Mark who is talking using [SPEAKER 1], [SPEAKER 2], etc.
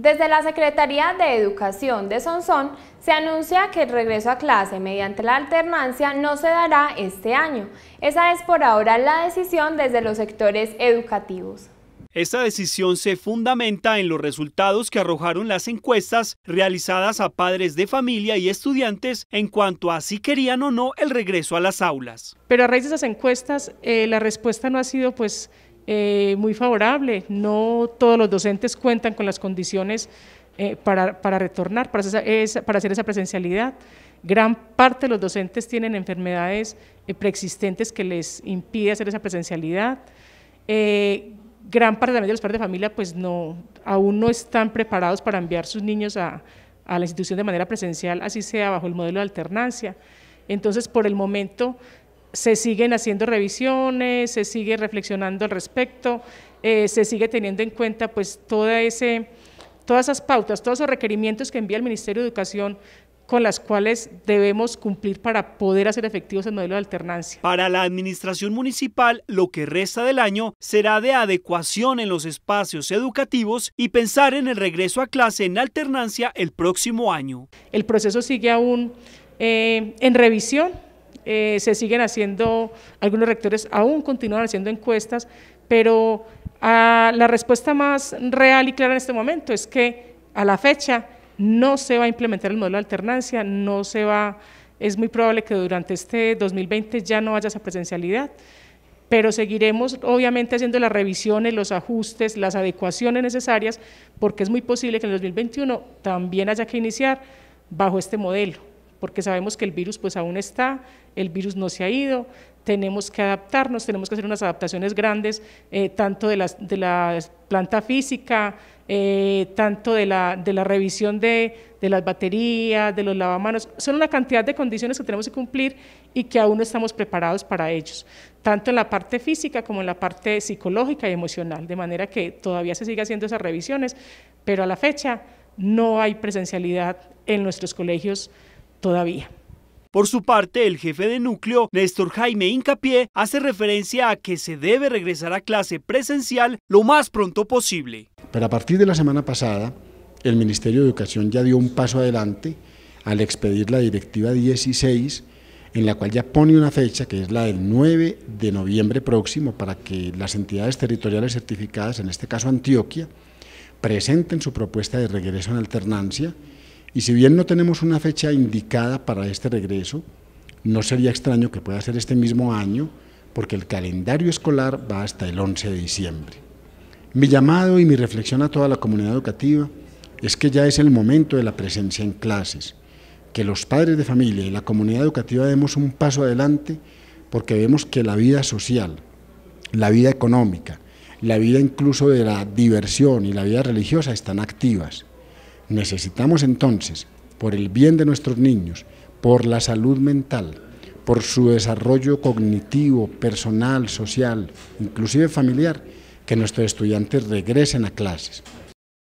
[SPEAKER 1] Desde la Secretaría de Educación de Sonsón se anuncia que el regreso a clase mediante la alternancia no se dará este año. Esa es por ahora la decisión desde los sectores educativos. Esta decisión se fundamenta en los resultados que arrojaron las encuestas realizadas a padres de familia y estudiantes en cuanto a si querían o no el regreso a las aulas.
[SPEAKER 2] Pero a raíz de esas encuestas, eh, la respuesta no ha sido pues eh, muy favorable. No todos los docentes cuentan con las condiciones eh, para, para, retornar, para hacer, esa, para hacer esa presencialidad. Gran parte de los docentes tienen enfermedades eh, preexistentes que les impide hacer esa presencialidad. gran parte de los padres de familia pues no, aún no están preparados para enviar sus niños a, a la institución de manera presencial, así sea bajo el modelo de alternancia. Entonces, por el momento se siguen haciendo revisiones, se sigue reflexionando al respecto, eh, se sigue teniendo en cuenta pues toda ese, todas esas pautas, todos esos requerimientos que envía el Ministerio de Educación con las cuales debemos cumplir para poder hacer efectivos el modelo de alternancia. Para la administración municipal, lo que
[SPEAKER 1] resta del año será de adecuación en los espacios educativos y pensar en el regreso
[SPEAKER 2] a clase en alternancia el próximo año. El proceso sigue aún eh, en revisión, eh, se siguen haciendo, algunos rectores aún continúan haciendo encuestas, pero ah, la respuesta más real y clara en este momento es que a la fecha no se va a implementar el modelo de alternancia, no se va, es muy probable que durante este 2020 ya no haya esa presencialidad pero seguiremos obviamente haciendo las revisiones, los ajustes, las adecuaciones necesarias, porque es muy posible que en el 2021 también haya que iniciar bajo este modelo porque sabemos que el virus pues aún está, el virus no se ha ido, tenemos que adaptarnos, tenemos que hacer unas adaptaciones grandes, eh, tanto de, las, de la planta física, eh, tanto de la, revisión de, las baterías, de los lavamanos, son una cantidad de condiciones que tenemos que cumplir y que aún no estamos preparados para ellos, tanto en la parte física como en la parte psicológica y emocional, de manera que todavía se sigue haciendo esas revisiones, pero a la fecha no hay presencialidad en nuestros colegios todavía.
[SPEAKER 1] Por su parte, el jefe de núcleo, Néstor Jaime Incapié, hace referencia a que se debe regresar a clase presencial lo más pronto posible.
[SPEAKER 3] Pero a partir de la semana pasada, el Ministerio de Educación ya dio un paso adelante al expedir la Directiva 16, en la cual ya pone una fecha, que es la del 9 de noviembre próximo, para que las entidades territoriales certificadas, en este caso Antioquia, presenten su propuesta de regreso en alternancia y si bien no tenemos una fecha indicada para este regreso, no sería extraño que pueda ser este mismo año, porque el calendario escolar va hasta el 11 de diciembre. Mi llamado y mi reflexión a toda la comunidad educativa es que ya es el momento de la presencia en clases, que los padres de familia y la comunidad educativa demos un paso adelante porque vemos que la vida social, la vida económica, la vida incluso de la diversión y la vida religiosa están activas Necesitamos entonces, por el bien de nuestros niños, por la salud mental, por su desarrollo cognitivo, personal, social, inclusive familiar, que nuestros estudiantes regresen a clases.